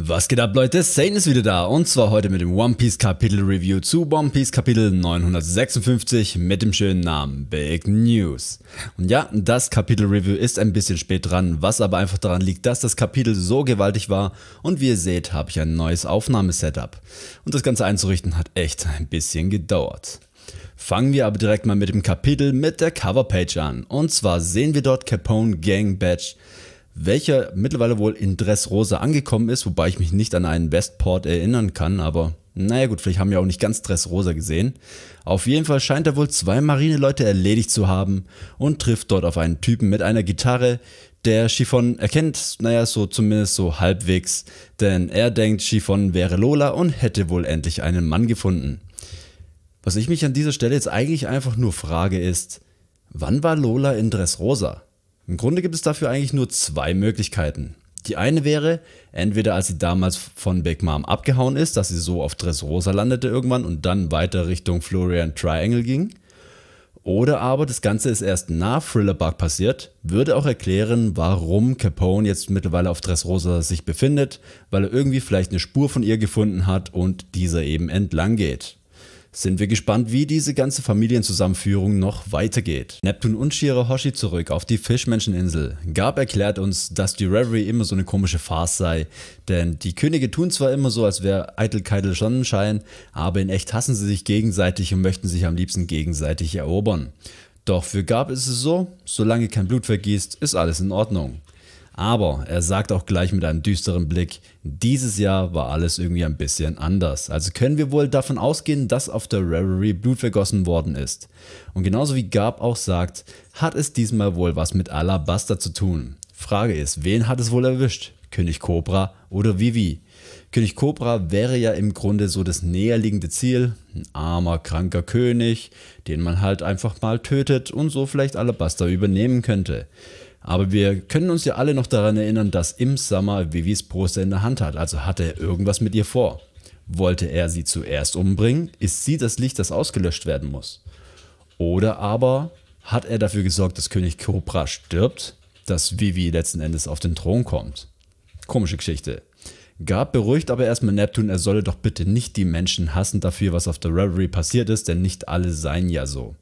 Was geht ab Leute, Satan ist wieder da und zwar heute mit dem One Piece Kapitel Review zu One Piece Kapitel 956 mit dem schönen Namen Big News. Und ja, das Kapitel Review ist ein bisschen spät dran, was aber einfach daran liegt, dass das Kapitel so gewaltig war und wie ihr seht, habe ich ein neues Aufnahmesetup. Und das Ganze einzurichten hat echt ein bisschen gedauert. Fangen wir aber direkt mal mit dem Kapitel mit der Coverpage an und zwar sehen wir dort Capone Gang Badge welcher mittlerweile wohl in Dressrosa angekommen ist, wobei ich mich nicht an einen Westport erinnern kann, aber naja gut, vielleicht haben wir auch nicht ganz Dressrosa gesehen. Auf jeden Fall scheint er wohl zwei Marineleute erledigt zu haben und trifft dort auf einen Typen mit einer Gitarre, der Chiffon erkennt, naja, so zumindest so halbwegs, denn er denkt, Chiffon wäre Lola und hätte wohl endlich einen Mann gefunden. Was ich mich an dieser Stelle jetzt eigentlich einfach nur frage ist, wann war Lola in Dressrosa? Im Grunde gibt es dafür eigentlich nur zwei Möglichkeiten. Die eine wäre, entweder als sie damals von Big Mom abgehauen ist, dass sie so auf Dressrosa landete irgendwann und dann weiter Richtung Florian Triangle ging. Oder aber das Ganze ist erst nach Thriller Bug passiert, würde auch erklären, warum Capone jetzt mittlerweile auf Dressrosa sich befindet, weil er irgendwie vielleicht eine Spur von ihr gefunden hat und dieser eben entlang geht sind wir gespannt, wie diese ganze Familienzusammenführung noch weitergeht. Neptun und Shira Hoshi zurück auf die Fischmenscheninsel. Gab erklärt uns, dass die Reverie immer so eine komische Farce sei, denn die Könige tun zwar immer so, als wäre Eitelkeitel Sonnenschein, aber in echt hassen sie sich gegenseitig und möchten sich am liebsten gegenseitig erobern. Doch für Gab ist es so, solange kein Blut vergießt, ist alles in Ordnung. Aber er sagt auch gleich mit einem düsteren Blick, dieses Jahr war alles irgendwie ein bisschen anders. Also können wir wohl davon ausgehen, dass auf der Reverie Blut vergossen worden ist. Und genauso wie Gab auch sagt, hat es diesmal wohl was mit Alabaster zu tun. Frage ist, wen hat es wohl erwischt? König Cobra oder Vivi? König Cobra wäre ja im Grunde so das näherliegende Ziel, ein armer, kranker König, den man halt einfach mal tötet und so vielleicht Alabaster übernehmen könnte. Aber wir können uns ja alle noch daran erinnern, dass im Sommer Vivis Poster in der Hand hat, also hatte er irgendwas mit ihr vor. Wollte er sie zuerst umbringen? Ist sie das Licht, das ausgelöscht werden muss? Oder aber hat er dafür gesorgt, dass König Cobra stirbt, dass Vivi letzten Endes auf den Thron kommt? Komische Geschichte. Gab beruhigt aber erstmal Neptun, er solle doch bitte nicht die Menschen hassen dafür, was auf der Reverie passiert ist, denn nicht alle seien ja so.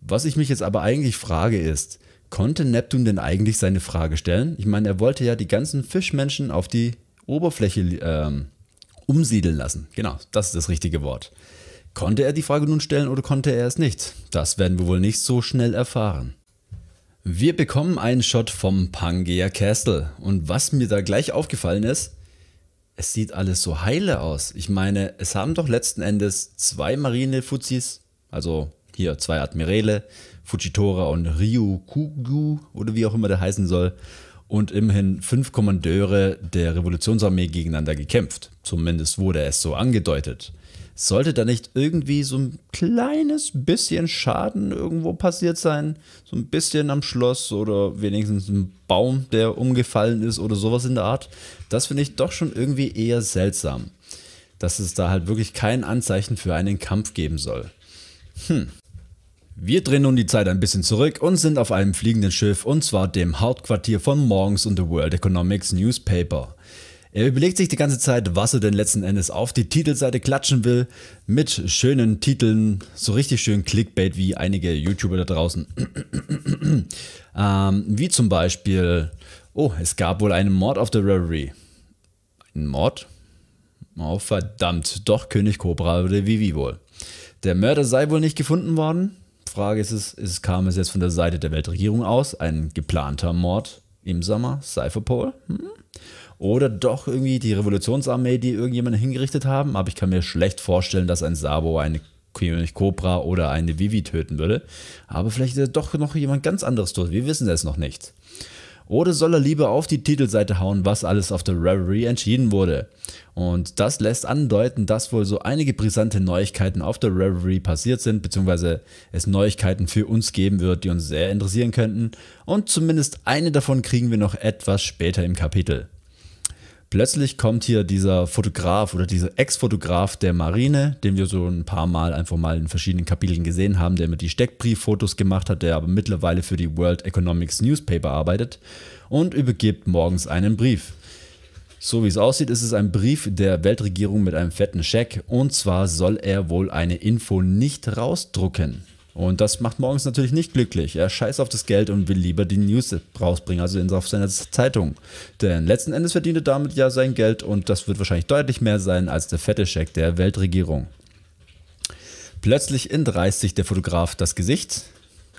Was ich mich jetzt aber eigentlich frage ist, Konnte Neptun denn eigentlich seine Frage stellen? Ich meine, er wollte ja die ganzen Fischmenschen auf die Oberfläche ähm, umsiedeln lassen. Genau, das ist das richtige Wort. Konnte er die Frage nun stellen oder konnte er es nicht? Das werden wir wohl nicht so schnell erfahren. Wir bekommen einen Shot vom Pangea Castle und was mir da gleich aufgefallen ist, es sieht alles so heile aus. Ich meine, es haben doch letzten Endes zwei Marinefuzis, also hier zwei Admirale, Fujitora und Ryukugu oder wie auch immer der heißen soll und immerhin fünf Kommandeure der Revolutionsarmee gegeneinander gekämpft. Zumindest wurde es so angedeutet. Sollte da nicht irgendwie so ein kleines bisschen Schaden irgendwo passiert sein? So ein bisschen am Schloss oder wenigstens ein Baum, der umgefallen ist oder sowas in der Art? Das finde ich doch schon irgendwie eher seltsam, dass es da halt wirklich kein Anzeichen für einen Kampf geben soll. Hm, wir drehen nun die Zeit ein bisschen zurück und sind auf einem fliegenden Schiff und zwar dem Hauptquartier von Morgens und The World Economics Newspaper. Er überlegt sich die ganze Zeit, was er denn letzten Endes auf die Titelseite klatschen will, mit schönen Titeln, so richtig schön Clickbait wie einige YouTuber da draußen. ähm, wie zum Beispiel, oh, es gab wohl einen Mord auf der Reverie. Ein Mord? Oh, verdammt, doch König Cobra oder wie wie wohl. Der Mörder sei wohl nicht gefunden worden, Frage ist es, ist, kam es jetzt von der Seite der Weltregierung aus, ein geplanter Mord im Sommer, Cypherpol? Hm? Oder doch irgendwie die Revolutionsarmee, die irgendjemanden hingerichtet haben? Aber ich kann mir schlecht vorstellen, dass ein Sabo eine König Cobra oder eine Vivi töten würde. Aber vielleicht ist er doch noch jemand ganz anderes tot. Wir wissen es noch nicht. Oder soll er lieber auf die Titelseite hauen, was alles auf der Reverie entschieden wurde? Und das lässt andeuten, dass wohl so einige brisante Neuigkeiten auf der Reverie passiert sind, beziehungsweise es Neuigkeiten für uns geben wird, die uns sehr interessieren könnten. Und zumindest eine davon kriegen wir noch etwas später im Kapitel. Plötzlich kommt hier dieser Fotograf oder dieser Ex-Fotograf der Marine, den wir so ein paar Mal einfach mal in verschiedenen Kapiteln gesehen haben, der immer die Steckbrieffotos gemacht hat, der aber mittlerweile für die World Economics Newspaper arbeitet und übergibt morgens einen Brief. So wie es aussieht, ist es ein Brief der Weltregierung mit einem fetten Scheck und zwar soll er wohl eine Info nicht rausdrucken. Und das macht morgens natürlich nicht glücklich. Er scheißt auf das Geld und will lieber die News rausbringen, also auf seiner Zeitung. Denn letzten Endes verdient er damit ja sein Geld und das wird wahrscheinlich deutlich mehr sein als der fette Scheck der Weltregierung. Plötzlich entreißt sich der Fotograf das Gesicht.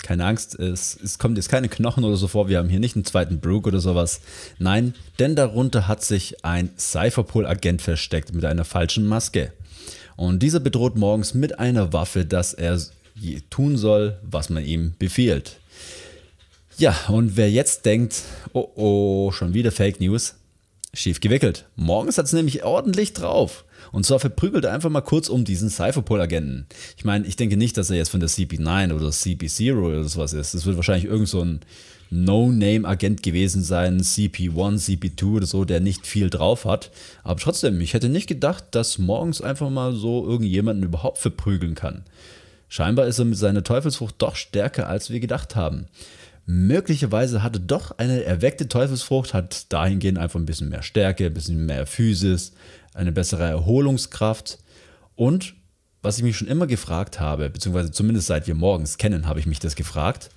Keine Angst, es, es kommt jetzt keine Knochen oder so vor. Wir haben hier nicht einen zweiten Brook oder sowas. Nein, denn darunter hat sich ein Cypherpol-Agent versteckt mit einer falschen Maske. Und dieser bedroht morgens mit einer Waffe, dass er tun soll, was man ihm befiehlt. Ja, und wer jetzt denkt, oh oh, schon wieder Fake News, schief gewickelt. Morgens hat es nämlich ordentlich drauf. Und zwar verprügelt er einfach mal kurz um diesen Cypherpol-Agenten. Ich meine, ich denke nicht, dass er jetzt von der CP9 oder CP0 oder sowas ist. Das wird wahrscheinlich irgend so ein No-Name-Agent gewesen sein, CP1, CP2 oder so, der nicht viel drauf hat. Aber trotzdem, ich hätte nicht gedacht, dass morgens einfach mal so irgendjemanden überhaupt verprügeln kann. Scheinbar ist er mit seiner Teufelsfrucht doch stärker, als wir gedacht haben. Möglicherweise hatte doch eine erweckte Teufelsfrucht, hat dahingehend einfach ein bisschen mehr Stärke, ein bisschen mehr Physis, eine bessere Erholungskraft. Und was ich mich schon immer gefragt habe, beziehungsweise zumindest seit wir morgens kennen, habe ich mich das gefragt,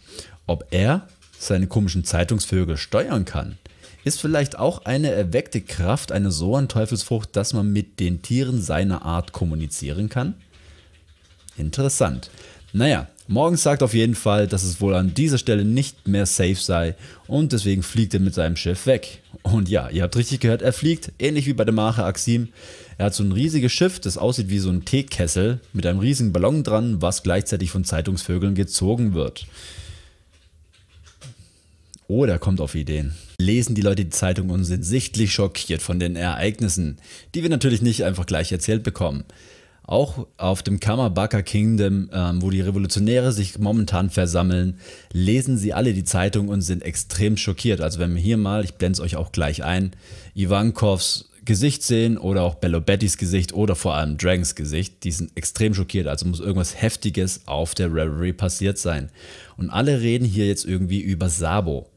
ob er seine komischen Zeitungsvögel steuern kann. Ist vielleicht auch eine erweckte Kraft eine so an Teufelsfrucht, dass man mit den Tieren seiner Art kommunizieren kann? Interessant. Naja, Morgens sagt auf jeden Fall, dass es wohl an dieser Stelle nicht mehr safe sei und deswegen fliegt er mit seinem Schiff weg. Und ja, ihr habt richtig gehört, er fliegt, ähnlich wie bei der Mache Axim. Er hat so ein riesiges Schiff, das aussieht wie so ein Teekessel mit einem riesigen Ballon dran, was gleichzeitig von Zeitungsvögeln gezogen wird. Oder oh, kommt auf Ideen. Lesen die Leute die Zeitung und sind sichtlich schockiert von den Ereignissen, die wir natürlich nicht einfach gleich erzählt bekommen auch auf dem Kammerbacker Kingdom, ähm, wo die Revolutionäre sich momentan versammeln, lesen sie alle die Zeitung und sind extrem schockiert. Also wenn wir hier mal, ich blende es euch auch gleich ein, Ivankovs Gesicht sehen oder auch Bello Bettys Gesicht oder vor allem Dragons Gesicht, die sind extrem schockiert. Also muss irgendwas Heftiges auf der Reverie passiert sein. Und alle reden hier jetzt irgendwie über Sabo.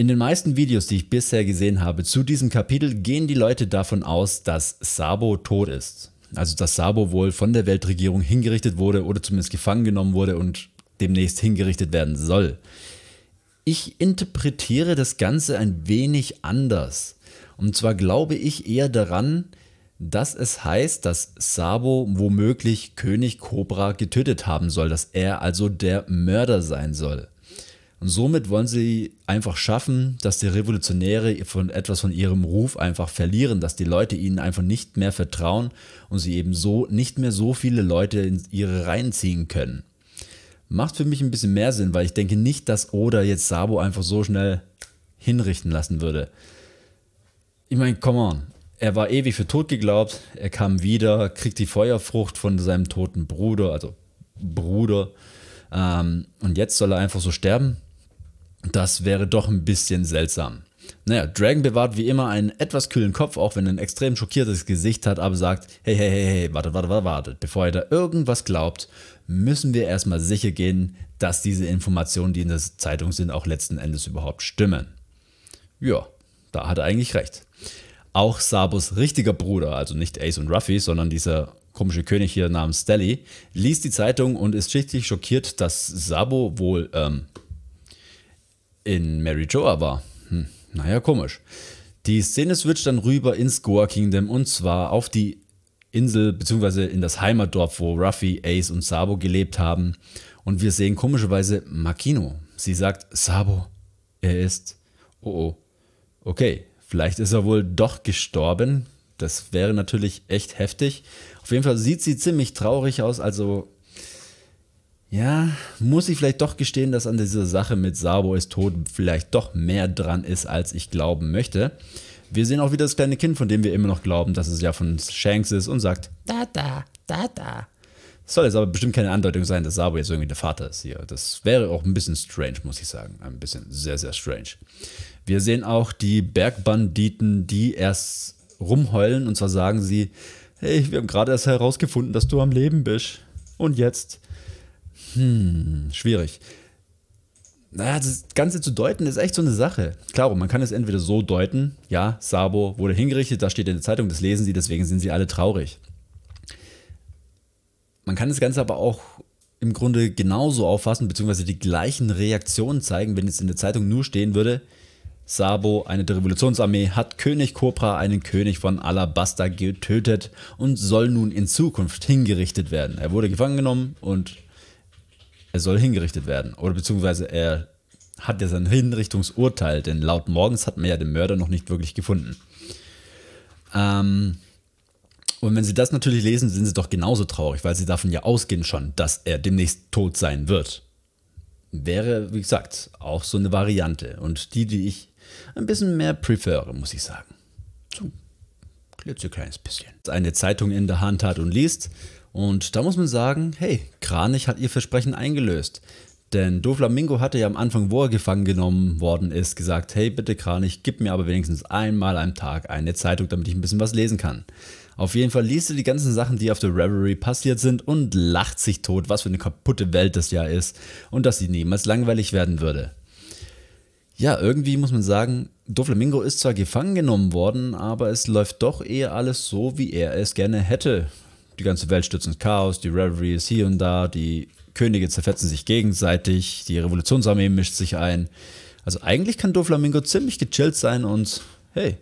In den meisten Videos, die ich bisher gesehen habe zu diesem Kapitel, gehen die Leute davon aus, dass Sabo tot ist. Also dass Sabo wohl von der Weltregierung hingerichtet wurde oder zumindest gefangen genommen wurde und demnächst hingerichtet werden soll. Ich interpretiere das Ganze ein wenig anders. Und zwar glaube ich eher daran, dass es heißt, dass Sabo womöglich König Cobra getötet haben soll, dass er also der Mörder sein soll. Und somit wollen sie einfach schaffen, dass die Revolutionäre von etwas von ihrem Ruf einfach verlieren, dass die Leute ihnen einfach nicht mehr vertrauen und sie eben so nicht mehr so viele Leute in ihre Reihen ziehen können. Macht für mich ein bisschen mehr Sinn, weil ich denke nicht, dass Oda jetzt Sabo einfach so schnell hinrichten lassen würde. Ich meine, come on. Er war ewig für tot geglaubt, er kam wieder, kriegt die Feuerfrucht von seinem toten Bruder, also Bruder. Ähm, und jetzt soll er einfach so sterben? Das wäre doch ein bisschen seltsam. Naja, Dragon bewahrt wie immer einen etwas kühlen Kopf, auch wenn er ein extrem schockiertes Gesicht hat, aber sagt, hey, hey, hey, hey, warte, warte, warte, wartet. Bevor ihr da irgendwas glaubt, müssen wir erstmal sicher gehen, dass diese Informationen, die in der Zeitung sind, auch letzten Endes überhaupt stimmen. Ja, da hat er eigentlich recht. Auch Sabos richtiger Bruder, also nicht Ace und Ruffy, sondern dieser komische König hier namens Stelly, liest die Zeitung und ist schichtlich schockiert, dass Sabo wohl ähm, in Mary Joa war. Hm, naja, komisch. Die Szene switcht dann rüber ins Goa Kingdom und zwar auf die Insel bzw. in das Heimatdorf, wo Ruffy, Ace und Sabo gelebt haben. Und wir sehen komischerweise Makino. Sie sagt, Sabo, er ist. Oh, oh. Okay, vielleicht ist er wohl doch gestorben. Das wäre natürlich echt heftig. Auf jeden Fall sieht sie ziemlich traurig aus, also ja, muss ich vielleicht doch gestehen, dass an dieser Sache mit Sabo ist tot vielleicht doch mehr dran ist, als ich glauben möchte. Wir sehen auch wieder das kleine Kind, von dem wir immer noch glauben, dass es ja von Shanks ist und sagt, da, da, da, da. soll jetzt aber bestimmt keine Andeutung sein, dass Sabo jetzt irgendwie der Vater ist hier. Das wäre auch ein bisschen strange, muss ich sagen. Ein bisschen sehr, sehr strange. Wir sehen auch die Bergbanditen, die erst rumheulen und zwar sagen sie, hey, wir haben gerade erst herausgefunden, dass du am Leben bist. Und jetzt? Hm, schwierig. Naja, das Ganze zu deuten ist echt so eine Sache. Klar, man kann es entweder so deuten, ja, Sabo wurde hingerichtet, da steht in der Zeitung, das lesen sie, deswegen sind sie alle traurig. Man kann das Ganze aber auch im Grunde genauso auffassen, beziehungsweise die gleichen Reaktionen zeigen, wenn es in der Zeitung nur stehen würde, Sabo, eine der Revolutionsarmee, hat König Cobra, einen König von Alabasta, getötet und soll nun in Zukunft hingerichtet werden. Er wurde gefangen genommen und er soll hingerichtet werden. Oder beziehungsweise er hat ja sein Hinrichtungsurteil, denn laut Morgens hat man ja den Mörder noch nicht wirklich gefunden. Ähm, und wenn Sie das natürlich lesen, sind Sie doch genauso traurig, weil Sie davon ja ausgehen schon, dass er demnächst tot sein wird. Wäre, wie gesagt, auch so eine Variante und die, die ich ein bisschen mehr prefere, muss ich sagen. So ein klitzekleines bisschen. Eine Zeitung in der Hand hat und liest, und da muss man sagen, hey, Kranich hat ihr Versprechen eingelöst. Denn Doflamingo hatte ja am Anfang, wo er gefangen genommen worden ist, gesagt, hey bitte Kranich, gib mir aber wenigstens einmal am Tag eine Zeitung, damit ich ein bisschen was lesen kann. Auf jeden Fall liest er die ganzen Sachen, die auf der Reverie passiert sind und lacht sich tot, was für eine kaputte Welt das ja ist und dass sie niemals langweilig werden würde. Ja, irgendwie muss man sagen, Doflamingo ist zwar gefangen genommen worden, aber es läuft doch eher alles so, wie er es gerne hätte die ganze Welt stürzt ins Chaos, die Reverie ist hier und da, die Könige zerfetzen sich gegenseitig, die Revolutionsarmee mischt sich ein. Also eigentlich kann Doflamingo ziemlich gechillt sein und hey,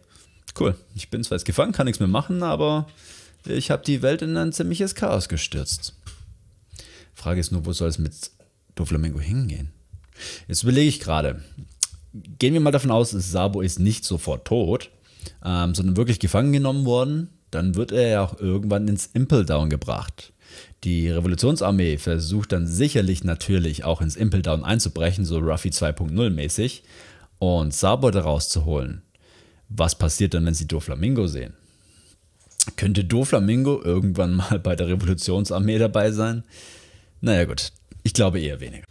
cool, ich bin zwar jetzt gefangen, kann nichts mehr machen, aber ich habe die Welt in ein ziemliches Chaos gestürzt. Frage ist nur, wo soll es mit Doflamingo hingehen? Jetzt überlege ich gerade. Gehen wir mal davon aus, Sabo ist nicht sofort tot, ähm, sondern wirklich gefangen genommen worden dann wird er ja auch irgendwann ins Impeldown gebracht. Die Revolutionsarmee versucht dann sicherlich natürlich auch ins Impeldown einzubrechen, so Ruffy 2.0 mäßig, und Sabo daraus zu holen. Was passiert dann, wenn sie Doflamingo sehen? Könnte Doflamingo irgendwann mal bei der Revolutionsarmee dabei sein? Naja gut, ich glaube eher weniger.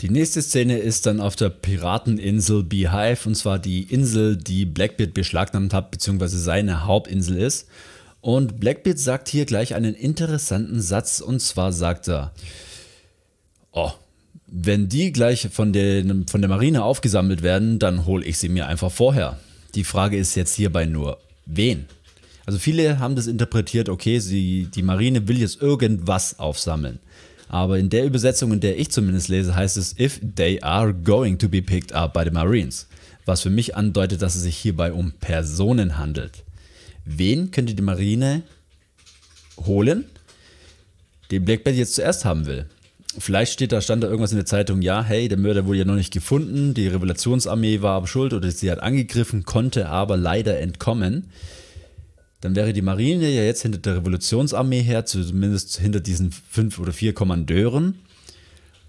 Die nächste Szene ist dann auf der Pirateninsel Beehive und zwar die Insel, die Blackbeard beschlagnahmt hat, beziehungsweise seine Hauptinsel ist. Und Blackbeard sagt hier gleich einen interessanten Satz und zwar sagt er, oh, wenn die gleich von, den, von der Marine aufgesammelt werden, dann hole ich sie mir einfach vorher. Die Frage ist jetzt hierbei nur, wen? Also viele haben das interpretiert, okay, sie, die Marine will jetzt irgendwas aufsammeln. Aber in der Übersetzung, in der ich zumindest lese, heißt es, if they are going to be picked up by the Marines. Was für mich andeutet, dass es sich hierbei um Personen handelt. Wen könnte die Marine holen, den Blackbird jetzt zuerst haben will? Vielleicht steht da, stand da irgendwas in der Zeitung, ja, hey, der Mörder wurde ja noch nicht gefunden, die Revolutionsarmee war aber schuld oder sie hat angegriffen, konnte aber leider entkommen dann wäre die Marine ja jetzt hinter der Revolutionsarmee her, zumindest hinter diesen fünf oder vier Kommandeuren.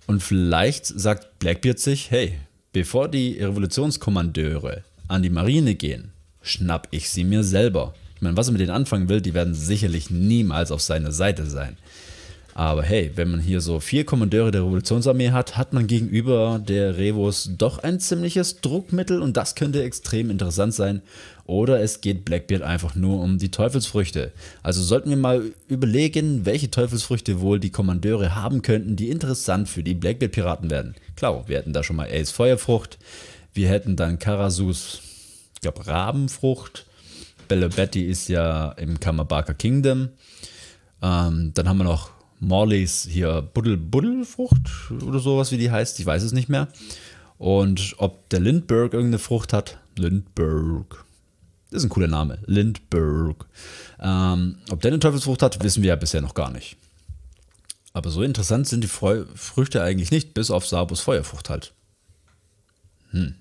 Und vielleicht sagt Blackbeard sich, hey, bevor die Revolutionskommandeure an die Marine gehen, schnapp ich sie mir selber. Ich meine, was er mit denen anfangen will, die werden sicherlich niemals auf seiner Seite sein. Aber hey, wenn man hier so vier Kommandeure der Revolutionsarmee hat, hat man gegenüber der Revos doch ein ziemliches Druckmittel und das könnte extrem interessant sein. Oder es geht Blackbeard einfach nur um die Teufelsfrüchte. Also sollten wir mal überlegen, welche Teufelsfrüchte wohl die Kommandeure haben könnten, die interessant für die Blackbeard-Piraten werden. Klar, wir hätten da schon mal Ace Feuerfrucht, wir hätten dann Karasus, ich glaube Rabenfrucht, Bella Betty ist ja im Kammerbarker Kingdom. Ähm, dann haben wir noch Morleys hier Buddel buddel frucht oder sowas, wie die heißt. Ich weiß es nicht mehr. Und ob der Lindbergh irgendeine Frucht hat. Lindbergh. Das ist ein cooler Name. Lindbergh. Ähm, ob der eine Teufelsfrucht hat, wissen wir ja bisher noch gar nicht. Aber so interessant sind die Freu Früchte eigentlich nicht, bis auf Sabus Feuerfrucht halt. Hm.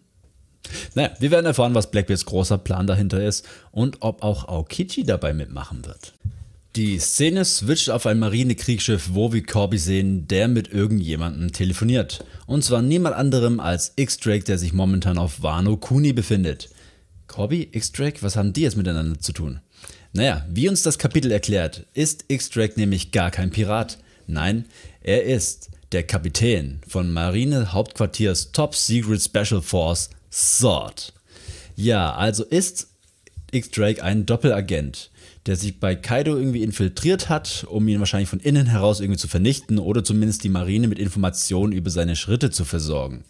Naja, wir werden erfahren, was Blackbeards großer Plan dahinter ist und ob auch Aokichi dabei mitmachen wird. Die Szene switcht auf ein Marinekriegsschiff, wo wir Corby sehen, der mit irgendjemandem telefoniert. Und zwar niemand anderem als X-Drake, der sich momentan auf Wano Kuni befindet. Corby, X-Drake, was haben die jetzt miteinander zu tun? Naja, wie uns das Kapitel erklärt, ist X-Drake nämlich gar kein Pirat. Nein, er ist der Kapitän von Marine Hauptquartiers Top Secret Special Force SWORD. Ja, also ist X-Drake ein Doppelagent der sich bei Kaido irgendwie infiltriert hat, um ihn wahrscheinlich von innen heraus irgendwie zu vernichten oder zumindest die Marine mit Informationen über seine Schritte zu versorgen.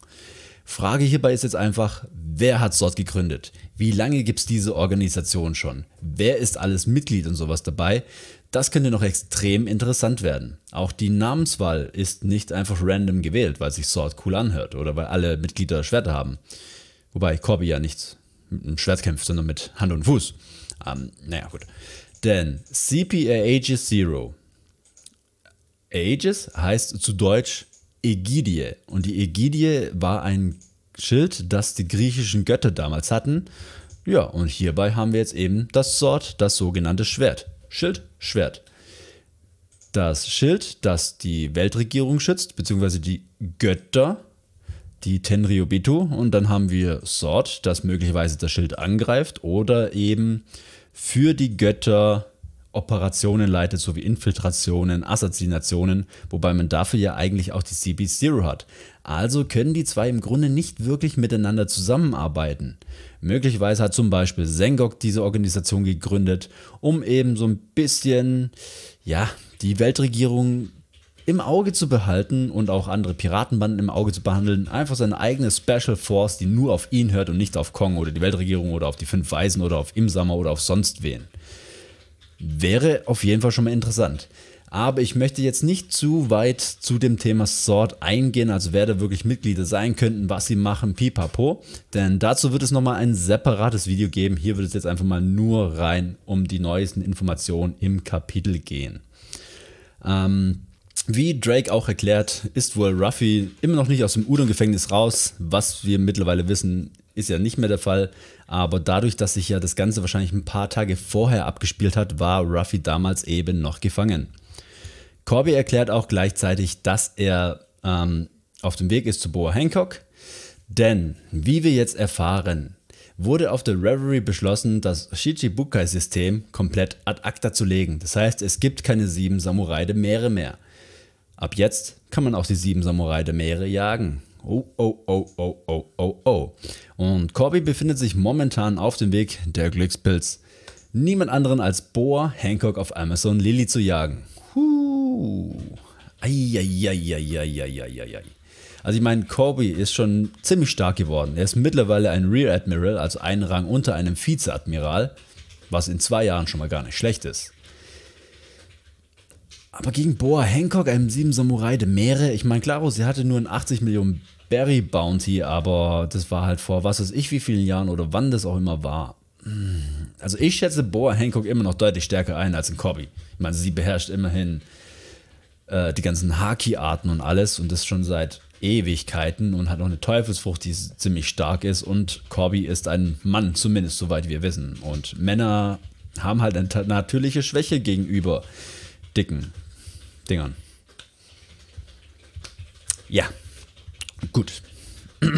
Frage hierbei ist jetzt einfach, wer hat SWORD gegründet? Wie lange gibt es diese Organisation schon? Wer ist alles Mitglied und sowas dabei? Das könnte noch extrem interessant werden. Auch die Namenswahl ist nicht einfach random gewählt, weil sich SWORD cool anhört oder weil alle Mitglieder Schwerter haben. Wobei Corby ja nicht mit einem Schwert kämpft, sondern mit Hand und Fuß. Ähm, naja, gut. Denn CPA Aegis Zero. Aegis heißt zu Deutsch Ägidie. Und die Ägidie war ein Schild, das die griechischen Götter damals hatten. Ja, und hierbei haben wir jetzt eben das Sword, das sogenannte Schwert. Schild, Schwert. Das Schild, das die Weltregierung schützt, beziehungsweise die Götter, die Tenryobitu. Und dann haben wir Sword, das möglicherweise das Schild angreift oder eben für die Götter Operationen leitet, sowie Infiltrationen, Assassinationen, wobei man dafür ja eigentlich auch die CB0 hat. Also können die zwei im Grunde nicht wirklich miteinander zusammenarbeiten. Möglicherweise hat zum Beispiel Sengok diese Organisation gegründet, um eben so ein bisschen, ja, die Weltregierung im Auge zu behalten und auch andere Piratenbanden im Auge zu behandeln. Einfach seine eigene Special Force, die nur auf ihn hört und nicht auf Kong oder die Weltregierung oder auf die Fünf Weisen oder auf Imsama oder auf sonst wen. Wäre auf jeden Fall schon mal interessant. Aber ich möchte jetzt nicht zu weit zu dem Thema Sword eingehen, also wer da wirklich Mitglieder sein könnten, was sie machen, pipapo. Denn dazu wird es nochmal ein separates Video geben. Hier wird es jetzt einfach mal nur rein um die neuesten Informationen im Kapitel gehen. Ähm, wie Drake auch erklärt, ist wohl Ruffy immer noch nicht aus dem Udon-Gefängnis raus. Was wir mittlerweile wissen, ist ja nicht mehr der Fall. Aber dadurch, dass sich ja das Ganze wahrscheinlich ein paar Tage vorher abgespielt hat, war Ruffy damals eben noch gefangen. Corby erklärt auch gleichzeitig, dass er ähm, auf dem Weg ist zu Boa Hancock. Denn, wie wir jetzt erfahren, wurde auf der Reverie beschlossen, das Shichibukai-System komplett ad acta zu legen. Das heißt, es gibt keine sieben Samurai der Meere mehr. Ab jetzt kann man auch die sieben Samurai der Meere jagen. Oh, oh, oh, oh, oh, oh, oh. Und Corby befindet sich momentan auf dem Weg der Glückspilz. Niemand anderen als Boa Hancock auf Amazon Lily zu jagen. Huh. Eieieiei. Also ich meine, Corby ist schon ziemlich stark geworden. Er ist mittlerweile ein Rear Admiral, also einen Rang unter einem Vizeadmiral, was in zwei Jahren schon mal gar nicht schlecht ist. Aber gegen Boa Hancock, einem sieben Samurai de Meere, ich meine, klaro, sie hatte nur ein 80 Millionen Berry Bounty, aber das war halt vor was weiß ich wie vielen Jahren oder wann das auch immer war. Hm. Also ich schätze Boa Hancock immer noch deutlich stärker ein als ein Cobby. Ich meine, sie beherrscht immerhin äh, die ganzen Haki-Arten und alles und das schon seit Ewigkeiten und hat noch eine Teufelsfrucht, die ziemlich stark ist und Corby ist ein Mann, zumindest soweit wir wissen. Und Männer haben halt eine natürliche Schwäche gegenüber dicken Dingern. Ja, gut.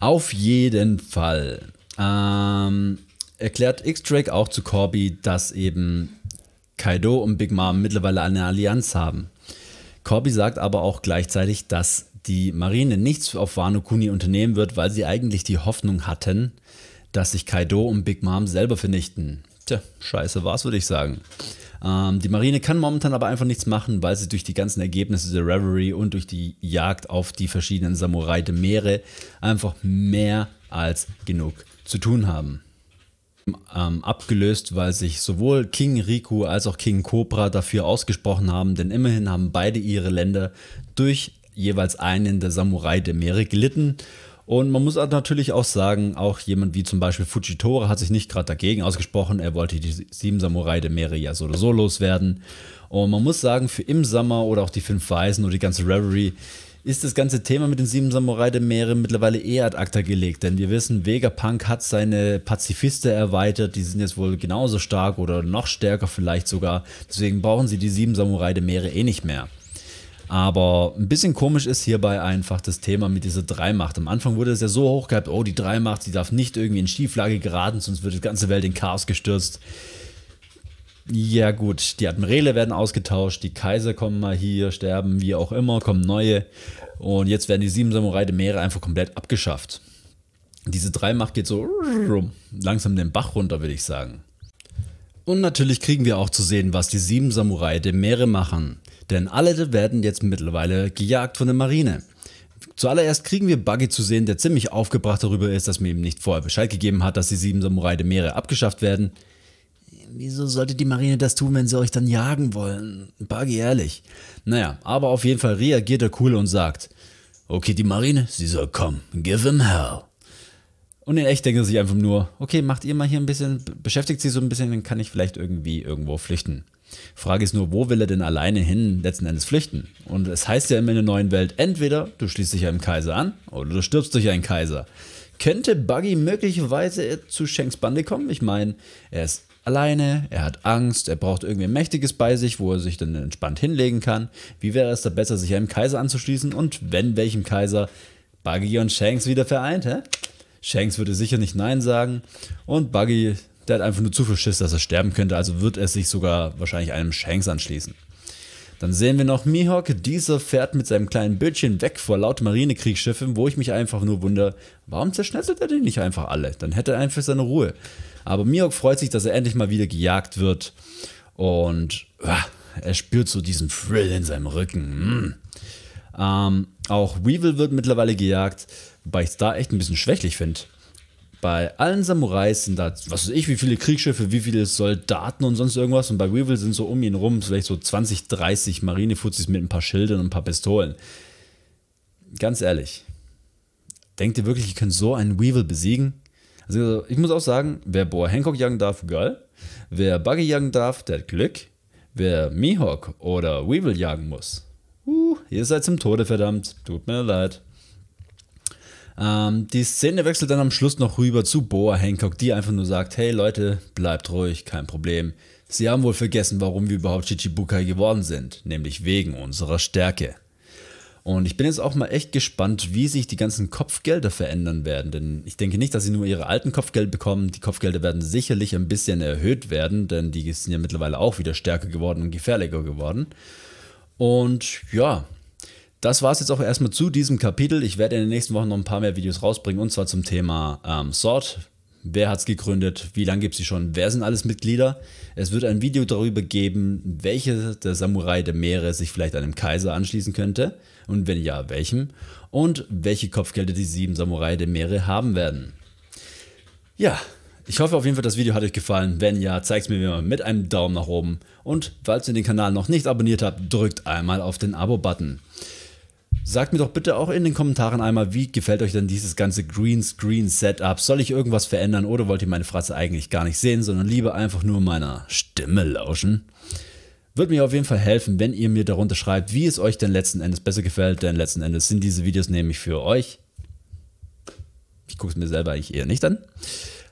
Auf jeden Fall ähm, erklärt X-Drake auch zu Corby, dass eben Kaido und Big Mom mittlerweile eine Allianz haben. Corby sagt aber auch gleichzeitig, dass die Marine nichts auf Wano Kuni unternehmen wird, weil sie eigentlich die Hoffnung hatten, dass sich Kaido und Big Mom selber vernichten. Tja, scheiße war's, würde ich sagen. Ähm, die Marine kann momentan aber einfach nichts machen, weil sie durch die ganzen Ergebnisse der Reverie und durch die Jagd auf die verschiedenen Samurai der Meere einfach mehr als genug zu tun haben. Ähm, abgelöst, weil sich sowohl King Riku als auch King Cobra dafür ausgesprochen haben, denn immerhin haben beide ihre Länder durch jeweils einen der Samurai der Meere gelitten und man muss natürlich auch sagen, auch jemand wie zum Beispiel Fujitora hat sich nicht gerade dagegen ausgesprochen. Er wollte die sieben Samurai der Meere ja so oder so loswerden. Und man muss sagen, für Im Sommer oder auch die fünf Weisen oder die ganze Reverie ist das ganze Thema mit den sieben Samurai der Meere mittlerweile eher ad acta gelegt. Denn wir wissen, Vegapunk hat seine Pazifisten erweitert. Die sind jetzt wohl genauso stark oder noch stärker vielleicht sogar. Deswegen brauchen sie die sieben Samurai der Meere eh nicht mehr. Aber ein bisschen komisch ist hierbei einfach das Thema mit dieser Dreimacht. Am Anfang wurde es ja so hoch gehabt, oh, die Dreimacht, die darf nicht irgendwie in Schieflage geraten, sonst wird die ganze Welt in Chaos gestürzt. Ja gut, die Admirale werden ausgetauscht, die Kaiser kommen mal hier, sterben, wie auch immer, kommen neue. Und jetzt werden die sieben Samurai der Meere einfach komplett abgeschafft. Diese Dreimacht geht so langsam den Bach runter, würde ich sagen. Und natürlich kriegen wir auch zu sehen, was die sieben Samurai der Meere machen. Denn alle werden jetzt mittlerweile gejagt von der Marine. Zuallererst kriegen wir Buggy zu sehen, der ziemlich aufgebracht darüber ist, dass mir ihm nicht vorher Bescheid gegeben hat, dass die sieben Samurai der Meere abgeschafft werden. Wieso sollte die Marine das tun, wenn sie euch dann jagen wollen? Buggy, ehrlich. Naja, aber auf jeden Fall reagiert er cool und sagt, okay, die Marine, sie soll kommen, give him hell. Und in echt denkt er sich einfach nur, okay, macht ihr mal hier ein bisschen, beschäftigt sie so ein bisschen, dann kann ich vielleicht irgendwie irgendwo flüchten. Frage ist nur, wo will er denn alleine hin letzten Endes flüchten? Und es heißt ja immer in der neuen Welt, entweder du schließt dich einem Kaiser an oder du stirbst durch einen Kaiser. Könnte Buggy möglicherweise zu Shanks Bande kommen? Ich meine, er ist alleine, er hat Angst, er braucht irgendwer Mächtiges bei sich, wo er sich dann entspannt hinlegen kann. Wie wäre es da besser, sich einem Kaiser anzuschließen? Und wenn welchem Kaiser Buggy und Shanks wieder vereint, hä? Shanks würde sicher nicht Nein sagen und Buggy der hat einfach nur zu viel Schiss, dass er sterben könnte, also wird er sich sogar wahrscheinlich einem Shanks anschließen. Dann sehen wir noch Mihawk. Dieser fährt mit seinem kleinen Bildchen weg vor laut Marinekriegsschiffen, wo ich mich einfach nur wundere, warum zerschnetzelt er die nicht einfach alle? Dann hätte er einfach seine Ruhe. Aber Mihawk freut sich, dass er endlich mal wieder gejagt wird. Und äh, er spürt so diesen Thrill in seinem Rücken. Mm. Ähm, auch Weevil wird mittlerweile gejagt, wobei ich es da echt ein bisschen schwächlich finde. Bei allen Samurais sind da, was weiß ich, wie viele Kriegsschiffe, wie viele Soldaten und sonst irgendwas. Und bei Weevil sind so um ihn rum vielleicht so 20, 30 Marinefuzis mit ein paar Schildern und ein paar Pistolen. Ganz ehrlich, denkt ihr wirklich, ihr könnt so einen Weevil besiegen? Also ich muss auch sagen, wer Boa Hancock jagen darf, geil. Wer Buggy jagen darf, der hat Glück. Wer Mihawk oder Weevil jagen muss, uh, ihr seid zum Tode verdammt. Tut mir leid. Ähm, die Szene wechselt dann am Schluss noch rüber zu Boa Hancock, die einfach nur sagt, hey Leute, bleibt ruhig, kein Problem. Sie haben wohl vergessen, warum wir überhaupt Chichibukai geworden sind, nämlich wegen unserer Stärke. Und ich bin jetzt auch mal echt gespannt, wie sich die ganzen Kopfgelder verändern werden. Denn ich denke nicht, dass sie nur ihre alten Kopfgelder bekommen. Die Kopfgelder werden sicherlich ein bisschen erhöht werden, denn die sind ja mittlerweile auch wieder stärker geworden und gefährlicher geworden. Und ja, das war es jetzt auch erstmal zu diesem Kapitel. Ich werde in den nächsten Wochen noch ein paar mehr Videos rausbringen und zwar zum Thema ähm, Sword. Wer hat es gegründet? Wie lange gibt es sie schon? Wer sind alles Mitglieder? Es wird ein Video darüber geben, welche der Samurai der Meere sich vielleicht einem Kaiser anschließen könnte und wenn ja, welchem und welche Kopfgelder die sieben Samurai der Meere haben werden. Ja, ich hoffe auf jeden Fall, das Video hat euch gefallen. Wenn ja, zeigt es mir wie immer mit einem Daumen nach oben. Und falls ihr den Kanal noch nicht abonniert habt, drückt einmal auf den Abo-Button. Sagt mir doch bitte auch in den Kommentaren einmal, wie gefällt euch denn dieses ganze Greenscreen-Setup? Soll ich irgendwas verändern oder wollt ihr meine Fratze eigentlich gar nicht sehen, sondern lieber einfach nur meiner Stimme lauschen? Würde mir auf jeden Fall helfen, wenn ihr mir darunter schreibt, wie es euch denn letzten Endes besser gefällt, denn letzten Endes sind diese Videos nämlich für euch. Ich gucke es mir selber eigentlich eher nicht an.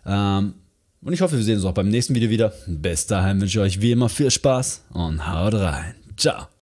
Ähm, und ich hoffe, wir sehen uns auch beim nächsten Video wieder. Bis dahin wünsche ich euch wie immer viel Spaß und haut rein. Ciao.